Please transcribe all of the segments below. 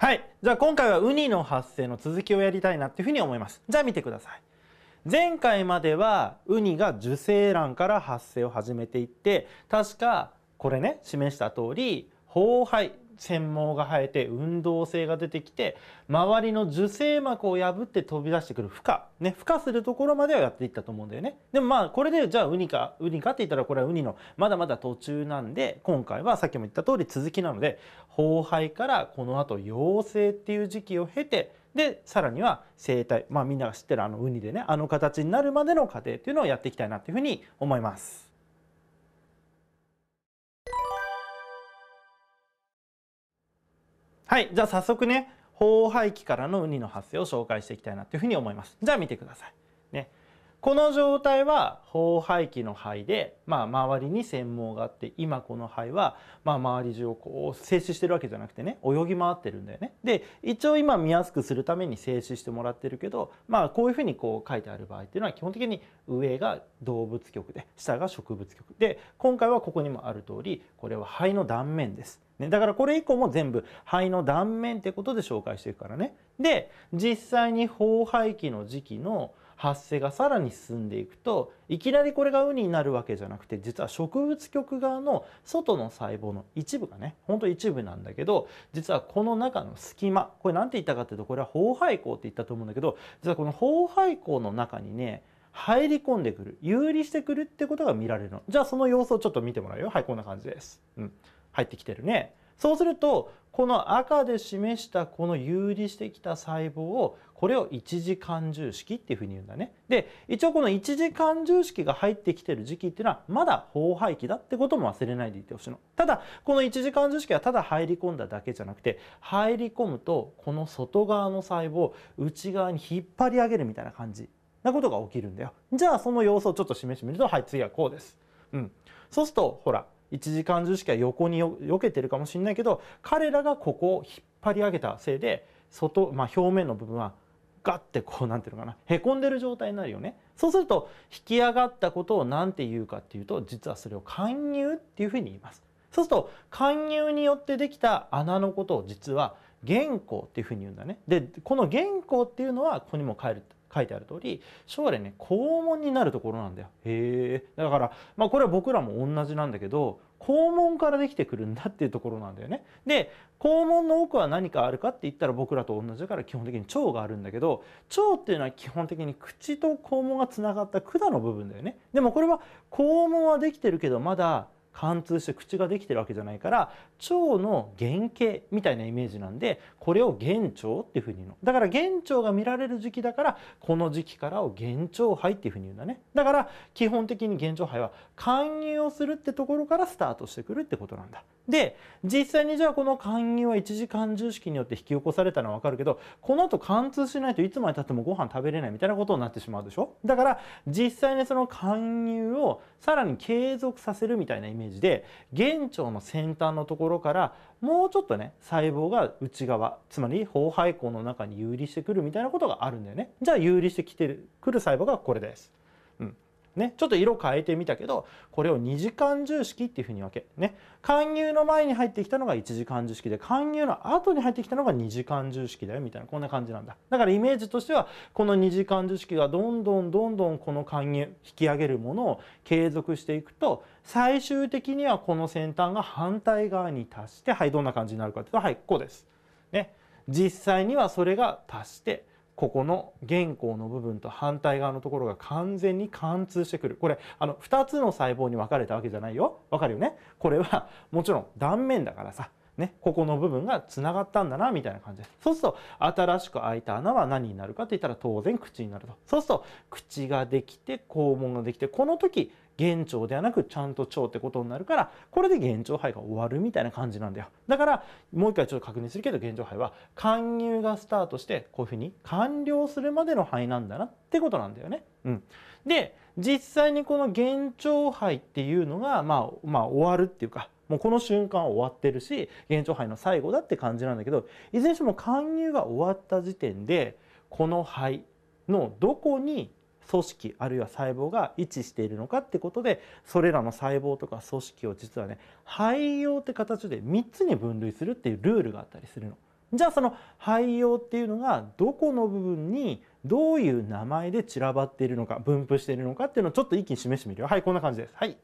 はい。じゃあ今回はウニの発生の続きをやりたいなっていうふうに思います。じゃあ見てください。前回まではウニが受精卵から発生を始めていって、確かこれね、示した通り、胞肺、繊毛が生えて運動性が出てきて周りの受精膜を破って飛び出してくる孵化ね孵化するところまではやっていったと思うんだよねでもまあこれでじゃあウニかウニかって言ったらこれはウニのまだまだ途中なんで今回はさっきも言った通り続きなので崩廃からこのあと幼生っていう時期を経てでさらには生態まあみんなが知ってるあのウニでねあの形になるまでの過程っていうのをやっていきたいなっていうふうに思います。はいじゃあ早速ね包廃棄からのウニの発生を紹介していきたいなというふうに思いますじゃあ見てくださいこの状態は放肺器の肺で、まあ、周りに繊毛があって今この肺は、まあ、周り中をこう静止してるわけじゃなくてね泳ぎ回ってるんだよね。で一応今見やすくするために静止してもらってるけど、まあ、こういうふうにこう書いてある場合っていうのは基本的に上が動物局で下が植物局で今回はここにもある通りこれは肺の断面です。ね、だからこれ以降も全部肺の断面ってことで紹介していくからね。で実際に包肺期の時期の発生がさらに進んでいくといきなりこれがウになるわけじゃなくて実は植物局側の外の細胞の一部がねほんと一部なんだけど実はこの中の隙間これ何て言ったかっていうとこれは包廃孔って言ったと思うんだけど実はこの包廃孔の中にね入り込んでくる有利してくるってことが見られるのじゃあその様子をちょっと見てもらうよはいこんな感じです、うん、入ってきてるねそうするとこの赤で示したこの遊離してきた細胞をこれを一次感重式っていうふうに言うんだね。で一応この一次感重式が入ってきてる時期っていうのはまだ放廃期だってことも忘れないでいてほしいの。ただこの一次感重式はただ入り込んだだけじゃなくて入り込むとこの外側の細胞を内側に引っ張り上げるみたいな感じなことが起きるんだよ。じゃあその様子をちょっと示してみるとはい次はこうです。うん、そうするとほら1時間10式は横によけてるかもしれないけど彼らがここを引っ張り上げたせいで外、まあ、表面の部分はガッてこうなんていうのかなへこんでる状態になるよねそうすると引き上がったことを何て言うかっていうと実はそれを貫入っていうふうに言いますそうすると貫入によってできた穴のことを実は原稿っていうふうに言うんだねでこの原稿っていうのはここにも書いて書いてある通り将来ね肛門になるところなんだよへえだからまあこれは僕らも同じなんだけど肛門からできてくるんだっていうところなんだよねで肛門の奥は何かあるかって言ったら僕らと同じだから基本的に腸があるんだけど腸っていうのは基本的に口と肛門がつながった管の部分だよねでもこれは肛門はできてるけどまだ貫通して口ができてるわけじゃないから腸の原型みたいなイメージなんでこれを元腸っていうふうに言うのだから元腸が見られる時期だからこの時期からを元腸杯っていうふうに言うんだねだから基本的に元腸杯は勧誘をするってところからスタートしてくるってことなんだで実際にじゃあこの勧誘は一時感受式によって引き起こされたのは分かるけどこの後貫通しないといつまでたってもご飯食べれないみたいなことになってしまうでしょだから実際にその勧誘をさらに継続させるみたいなイメージメージで原腸の先端のところからもうちょっとね細胞が内側つまり包排根の中に遊離してくるみたいなことがあるんだよねじゃあ遊離してきてくる細胞がこれですね、ちょっと色変えてみたけどこれを2次間重式っていうふうに分け、ね、勧入の前に入ってきたのが1次間重式で勧入の後に入ってきたのが2次間重式だよみたいなこんな感じなんだだからイメージとしてはこの2次間重式がどんどんどんどんこの勧入引き上げるものを継続していくと最終的にはこの先端が反対側に達してはいどんな感じになるかというとはいこうです。ね、実際にはそれが達してここの原稿の部分と反対側のところが完全に貫通してくるこれあの2つの細胞に分かれたわけじゃないよわかるよねこれはもちろん断面だからさね、ここの部分がつながったんだなみたいな感じです。そうすると新しく開いた穴は何になるかって言ったら当然口になると。そうすると口ができて肛門ができてこの時幻聴ではなくちゃんと腸ってことになるからこれで幻聴肺が終わるみたいな感じなんだよだからもう一回ちょっと確認するけど現聴肺は貫入がスタートしてこういうふうに完了するまでの肺なんだなってことなんだよね。うん、で実際にこの幻聴肺っていうのが、まあ、まあ終わるっていうかもうこの瞬間終わってるし現状杯の最後だって感じなんだけどいずれにしても勧誘が終わった時点でこの肺のどこに組織あるいは細胞が位置しているのかってことでそれらの細胞とか組織を実はね肺葉って形で3つに分類するっていうルールがあったりするの。じゃあその肺葉っていうのがどこの部分にどういう名前で散らばっているのか分布しているのかっていうのをちょっと一気に示してみるよ。はいこんな感じです。はい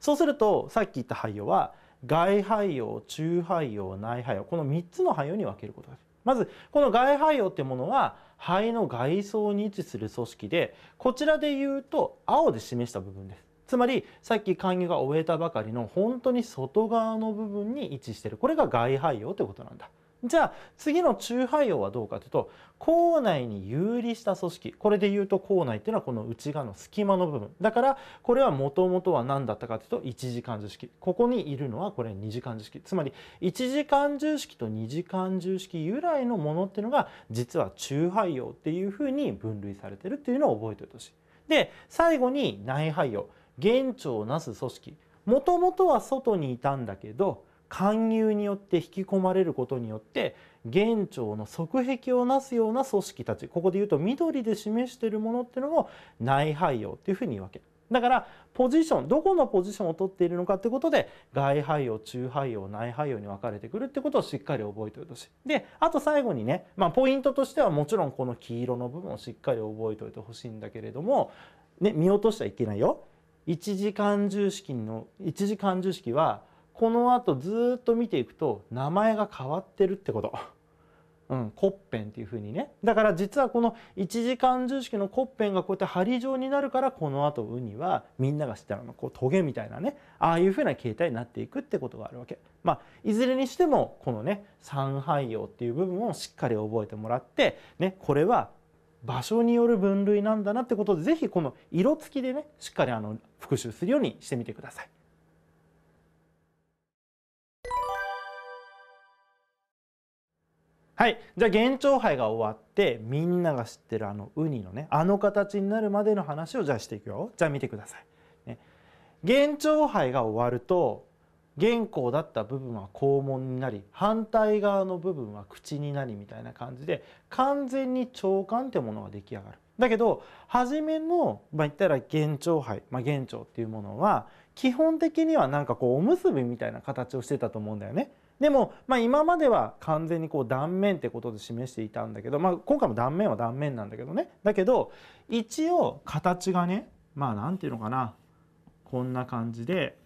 そうするとさっき言った肺葉は外肺葉中肺葉内肺葉この3つの肺葉に分けることができる。まずこの外肺葉っていうものは肺の外層に位置する組織でこちらで言うと青で示した部分です。つまりさっき肝誘が終えたばかりの本当に外側の部分に位置してるこれが外肺葉ということなんだ。じゃあ次の中排葉はどうかというと口内に有利した組織これで言うと口内っていうのはこの内側の隙間の部分だからこれはもともとは何だったかというと一次感受式ここにいるのはこれ二次感受式つまり一次感受式と二次感受式由来のものっていうのが実は中排葉っていうふうに分類されてるっていうのを覚えておいてほしい。で最後に内排葉元をなす組織もともとは外にいたんだけど勧誘によって引き込まれることによって元朝の側壁をなすような組織たちここで言うと緑で示してるものっていうのも内配用っていうふうに言うわけ。だからポジションどこのポジションを取っているのかってことで外配用中配用内配用に分かれてくるってことをしっかり覚えておいてほしい。であと最後にね、まあ、ポイントとしてはもちろんこの黄色の部分をしっかり覚えておいてほしいんだけれども、ね、見落としちゃいけないよ。一時間重式の一時間重式はこのあとずっと見ていくと名前が変わってるってこと。うん、コッペンっていう風にねだから実はこの1時間重式のコッペンがこうやって針状になるからこのあとウニはみんなが知ったのこうトゲみたいなねああいう風な形態になっていくってことがあるわけ。まあ、いずれにしてもこのね三汎用っていう部分をしっかり覚えてもらって、ね、これは場所による分類なんだなってことで是非この色付きでねしっかりあの復習するようにしてみてください。はい。じゃあ、幻聴杯が終わって、みんなが知ってるあのウニのね、あの形になるまでの話をじゃあしていくよ。じゃあ見てください。ね、幻聴杯が終わると、原稿だった部分は肛門になり、反対側の部分は口になりみたいな感じで、完全に聴感ってものが出来上がる。だけど、初めの、まあ、言ったら幻聴杯、まあ、幻聴っていうものは、基本的にはなんかこう、おむすびみたいな形をしてたと思うんだよね。でも、まあ、今までは完全にこう断面ってことで示していたんだけど、まあ、今回も断面は断面なんだけどねだけど一応形がねまあ何て言うのかなこんな感じで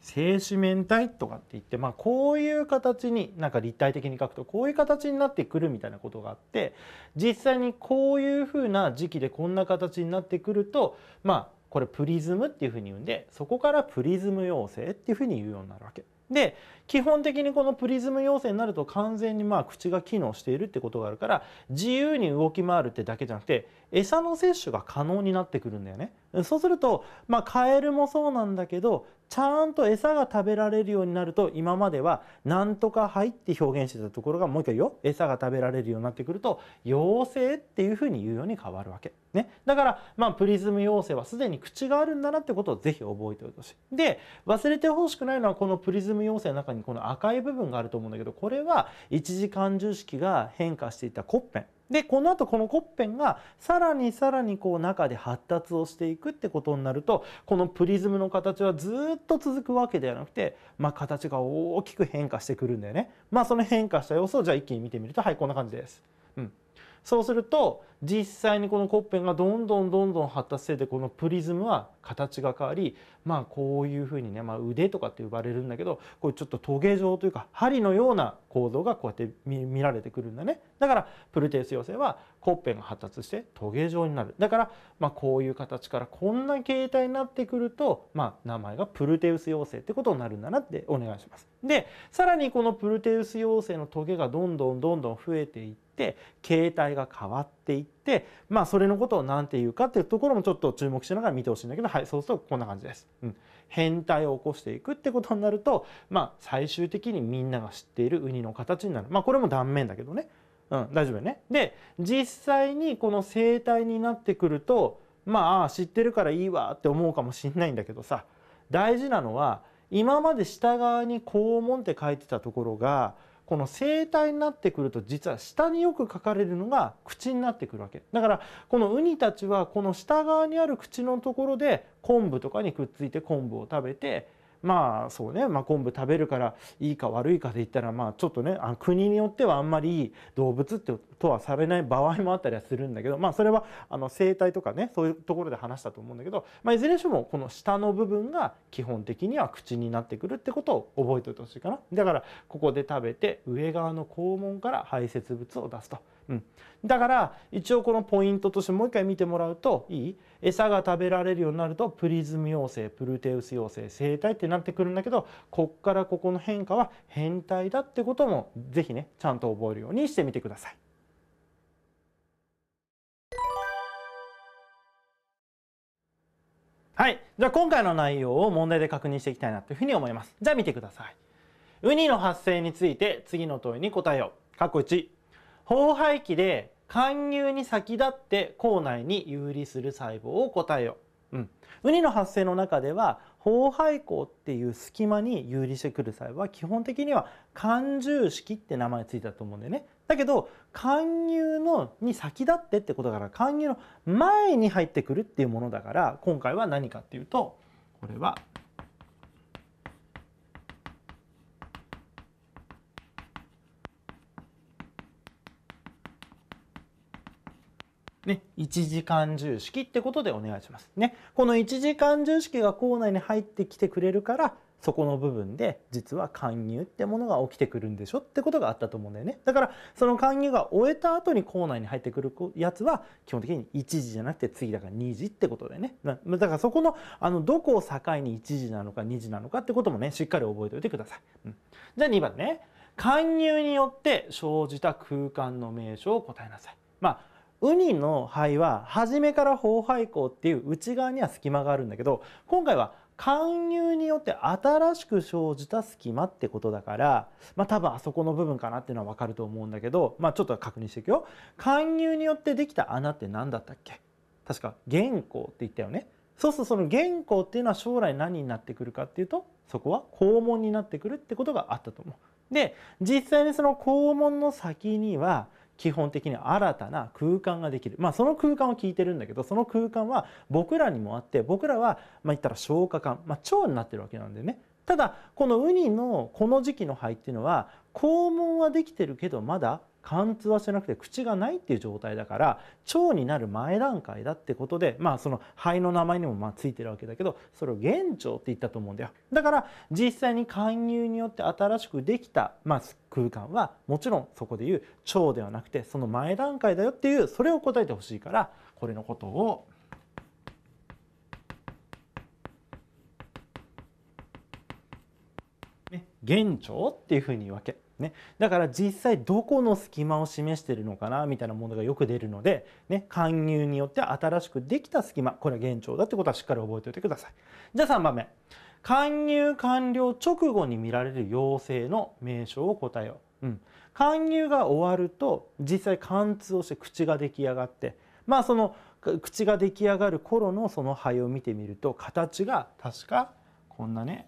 静止面体とかって言って、まあ、こういう形になんか立体的に書くとこういう形になってくるみたいなことがあって実際にこういうふうな時期でこんな形になってくるとまあこれプリズムっていうふうに言うんでそこからプリズム妖精っていうふうに言うようになるわけ。で基本的にこのプリズム要請になると完全にまあ口が機能しているってことがあるから自由に動き回るってだけじゃなくて餌の摂取が可能になってくるんだよね。そうすると、まあ、カエルもそうなんだけどちゃんと餌が食べられるようになると今までは「なんとかはい」って表現してたところがもう一回よ餌が食べられるようになってくると「妖精」っていうふうに言うように変わるわけ。ね、だから、まあ、プリズム妖精はすでに口があるんだなってことをぜひ覚えておいてほしい。で忘れてほしくないのはこのプリズム妖精の中にこの赤い部分があると思うんだけどこれは一次感受式が変化していたコッペンでこの後このコッペンがさらにさらにこう中で発達をしていくってことになるとこのプリズムの形はずっと続くわけではなくて、まあ、形が大きく変化してくるんだよね。まあ、その変化した様子をじゃあ一気に見てみるとはいこんな感じです。うん、そうすると実際にこのコッペンがどんどんどんどん発達しててこのプリズムは形が変わりまあこういうふうにね、まあ、腕とかって呼ばれるんだけどこれちょっとトゲ状というか針のような構造がこうやって見られてくるんだねだからプルテウス妖精はコッペンが発達してトゲ状になるだからまあこういう形からこんな形態になってくるとまあ名前がプルテウス妖精ってことになるんだなってお願いします。でさらにこのプルテウス妖精のトゲがどんどんどんどん増えていって形態が変わってっていってまあそれのことを何て言うかっていうところもちょっと注目しながら見てほしいんだけどはいそうするとこんな感じです。うん、変態を起こしていくってことになるとまあ最終的にみんなが知っているウニの形になるまあこれも断面だけどね。うん、大丈夫よね。で実際にこの生態になってくるとまあ知ってるからいいわって思うかもしんないんだけどさ大事なのは今まで下側に肛門って書いてたところがこの生体になってくると実は下によく書かれるのが口になってくるわけだからこのウニたちはこの下側にある口のところで昆布とかにくっついて昆布を食べてまあそうね、まあ、昆布食べるからいいか悪いかで言ったらまあちょっとねあ国によってはあんまりいい動物ってとはされない場合もあったりはするんだけどまあそれはあの生態とかねそういうところで話したと思うんだけど、まあ、いずれにしてもこの下の部分が基本的には口になってくるってことを覚えておいてほしいかなだからここで食べて上側の肛門から排泄物を出すと。うん、だから一応このポイントとしてもう一回見てもらうといい餌が食べられるようになるとプリズム陽性プルテウス陽性生体ってなってくるんだけどこっからここの変化は変態だってことも是非ねちゃんと覚えるようにしてみてください。はい。じゃあ今回の内容を問題で確認していきたいなというふうに思います。じゃあ見てください。ウニの発生について次の問いに答えよう。かっこ1。包排気で貫入に先立って口内に遊離する細胞を答えよう。うん、ウニの発生の中では包排口っていう隙間に遊離してくる細胞は基本的には貫重式って名前ついたと思うんだよね。だけど貫入のに先立ってってことだから貫入の前に入ってくるっていうものだから今回は何かっていうとこれはね、1時間重式ってことでお願いします。ね、この1時間重式が校内に入ってきてくれるからそこの部分で実は勧誘ってものが起きてくるんでしょってことがあったと思うんだよねだからその勧誘が終えた後に校内に入ってくるやつは基本的に1時じゃなくて次だから2時ってことだよねだからそこのあのどこを境に1時なのか2時なのかってこともねしっかり覚えておいてください、うん、じゃあ2番ね勧誘によって生じた空間の名称を答えなさいまあウニの肺は初めから胞肺孔っていう内側には隙間があるんだけど今回は貫入によって新しく生じた隙間ってことだから、まあ、多分あそこの部分かなっていうのは分かると思うんだけど、まあ、ちょっと確認していくよ貫入によってできた穴って何だったっけ確か原稿って言ったよねそうするとその原稿っていうのは将来何になってくるかっていうとそこは肛門になってくるってことがあったと思う。で実際にその肛門の先には基本的に新たな空間ができる。まあその空間を聞いてるんだけど、その空間は僕らにもあって、僕らは、まあ言ったら消化管、まあ腸になってるわけなんでね。ただ、このウニのこの時期の肺っていうのは、肛門はできてるけど、まだ貫通はしてなくて口がないっていう状態だから腸になる前段階だってことでまあその肺の名前にもまあついてるわけだけどそれを原腸って言ったと思うんだよだから実際に勧入によって新しくできた、まあ、空間はもちろんそこでいう腸ではなくてその前段階だよっていうそれを答えてほしいからこれのことをね、原状っていうふうに言うわけ。ね、だから実際どこの隙間を示してるのかなみたいなものがよく出るので、ね、勧誘によって新しくできた隙間これは現状だってことはしっかり覚えておいてください。じゃあ3番目勧誘完了直後に見られる要請の名称を答えよう。うん、勧誘が終わると実際貫通をして口が出来上がってまあその口が出来上がる頃のその肺を見てみると形が確かこんなね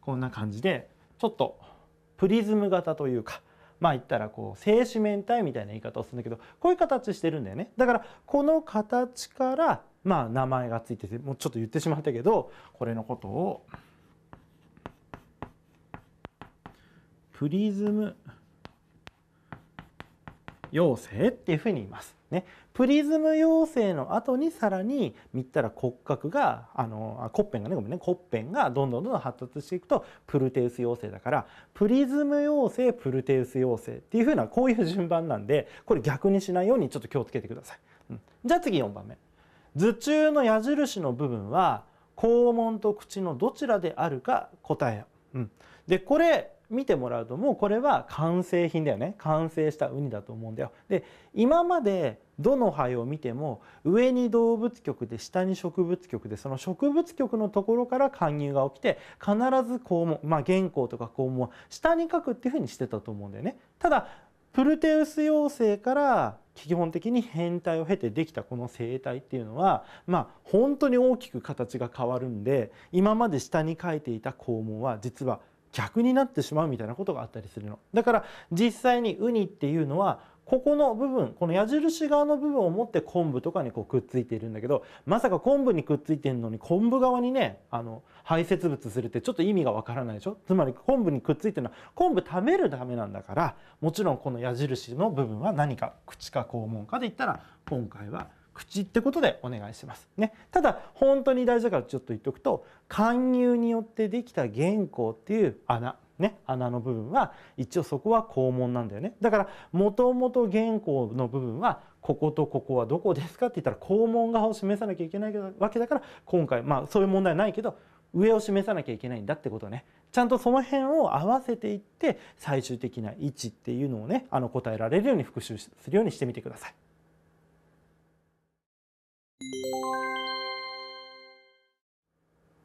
こんな感じでちょっとプリズム型というかまあ言ったらこう正四面体みたいな言い方をするんだけどこういう形してるんだよねだからこの形からまあ名前がついててもうちょっと言ってしまったけどこれのことをプリズム陽性っていうふうに言います。ね、プリズム陽性の後にさらに見たら骨格があのコッペンがねごめんねコッペンがどんどんどんどん発達していくとプルテウス陽性だからプリズム陽性プルテウス陽性っていうふうなこういう順番なんでこれ逆にしないようにちょっと気をつけてください。うん、じゃあ次4番目。図中の矢印の部分は肛門と口のどちらであるか答えよ。うん、でこれ見てもらうともうこれは完成品だよね完成したウニだと思うんだよ。で今までどの肺を見ても上に動物局で下に植物局でその植物局のところから貫入が起きて必ず肛門まあ原稿とか肛門は下に書くっていうふうにしてたと思うんだよね。ただプルテウス妖精から基本的に変態を経てできたこの生態っていうのはまあ本当に大きく形が変わるんで今まで下に書いていた肛門は実は逆になってしまうみたいなことがあったりするの。だから実際にウニっていうのはここの部分この矢印側の部分を持って昆布とかにこうくっついているんだけどまさか昆布にくっついてるのに昆布側にねあの排泄物するってちょっと意味がわからないでしょつまり昆布にくっついてるのは昆布食べるためなんだからもちろんこの矢印の部分は何か口か肛門かで言ったら今回は口ってことでお願いします。ね、ただ本当に大事だからちょっと言っとくと勧誘によってできた原稿っていう穴ね、穴の部分は一応そこは肛門なんだよねだからもともと原稿の部分はこことここはどこですかって言ったら肛門側を示さなきゃいけないわけだから今回まあそういう問題ないけど上を示さなきゃいけないんだってことねちゃんとその辺を合わせていって最終的な位置っていうのをねあの答えられるように復習するようにしてみてください。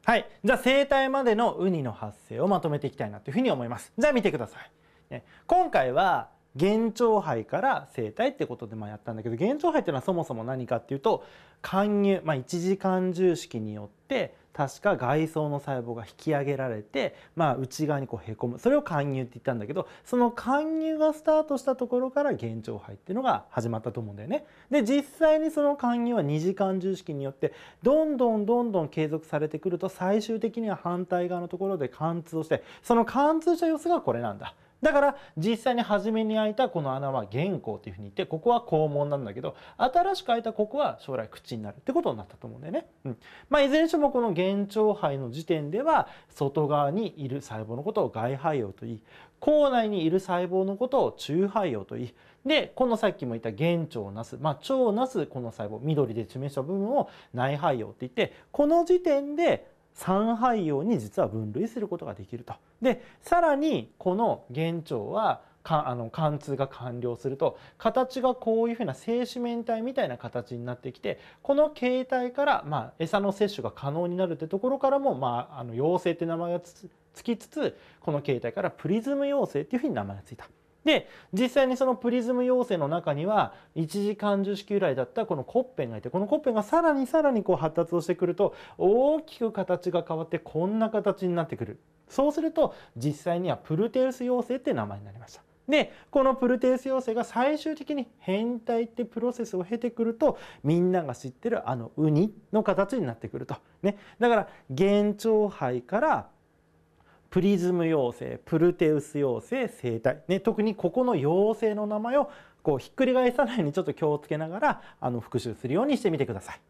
はい。じゃあ生体までのウニの発生をまとめていきたいなというふうに思います。じゃあ見てください。ね、今回は幻聴肺から生体ってことでまあやったんだけど幻聴肺っていうのはそもそも何かっていうと貫入、まあ、一次貫重式によって確か外層の細胞が引き上げられて、まあ、内側にこうへこむそれを貫入って言ったんだけどその貫入がスタートしたところから幻聴肺っていうのが始まったと思うんだよね。で実際にその貫入は2時間重式によってどんどんどんどん継続されてくると最終的には反対側のところで貫通をしてその貫通した様子がこれなんだ。だから実際に初めに開いたこの穴は元稿っていうふうに言ってここは肛門なんだけど新しく開いたここは将来口になるってことになったと思うんだよね。うんまあ、いずれにしてもこの原腸肺の時点では外側にいる細胞のことを外肺葉といい口内にいる細胞のことを中肺葉といいでこのさっきも言った原腸をなす、まあ、腸をなすこの細胞緑で示した部分を内肺葉って言ってこの時点で三肺葉に実は分類することができると。でさらにこの幻聴はかあの貫通が完了すると形がこういうふうな正四面体みたいな形になってきてこの形態から、まあ、餌の摂取が可能になるってところからも、まあ、あの妖精って名前がつきつつこの形態からプリズム妖精っていうふうに名前がついた。で実際にそのプリズム要請の中には一次感受式由来だったこのコッペンがいてこのコッペンがさらにさらにこう発達をしてくると大きく形が変わってこんな形になってくるそうすると実際にはプルテウス妖精って名前になりました。でこのプルテウス妖精が最終的に変態ってプロセスを経てくるとみんなが知ってるあのウニの形になってくると。ね、だから幻聴肺からプリズム妖精プルテウス妖精生態、ね、特にここの妖精の名前をこうひっくり返さないようにちょっと気をつけながらあの復習するようにしてみてください。